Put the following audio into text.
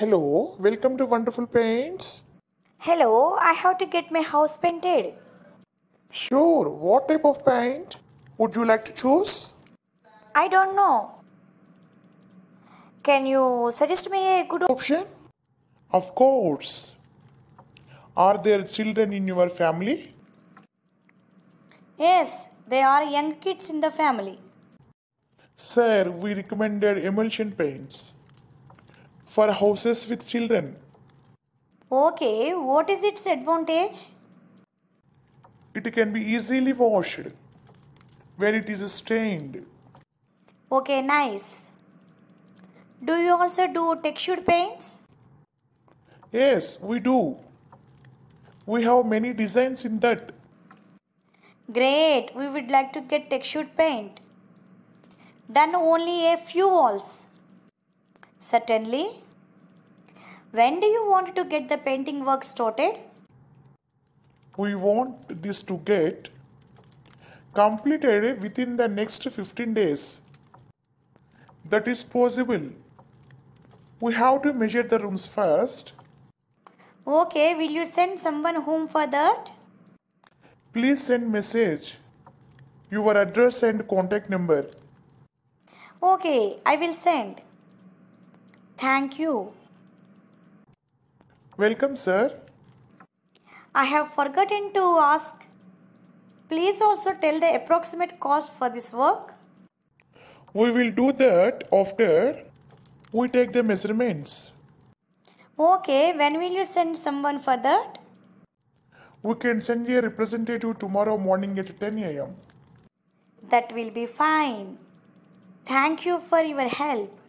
Hello, welcome to Wonderful Paints. Hello, I have to get my house painted. Sure, what type of paint would you like to choose? I don't know. Can you suggest me a good option? Of course. Are there children in your family? Yes, there are young kids in the family. Sir, we recommended emulsion paints for houses with children. Okay, what is its advantage? It can be easily washed when it is stained. Okay, nice. Do you also do textured paints? Yes, we do. We have many designs in that. Great, we would like to get textured paint. Then only a few walls. Certainly. When do you want to get the painting work started? We want this to get completed within the next 15 days. That is possible. We have to measure the rooms first. Okay, will you send someone home for that? Please send message. Your address and contact number. Okay, I will send. Thank you. Welcome, sir. I have forgotten to ask. Please also tell the approximate cost for this work. We will do that after we take the measurements. Okay, when will you send someone for that? We can send a representative tomorrow morning at 10 am. That will be fine. Thank you for your help.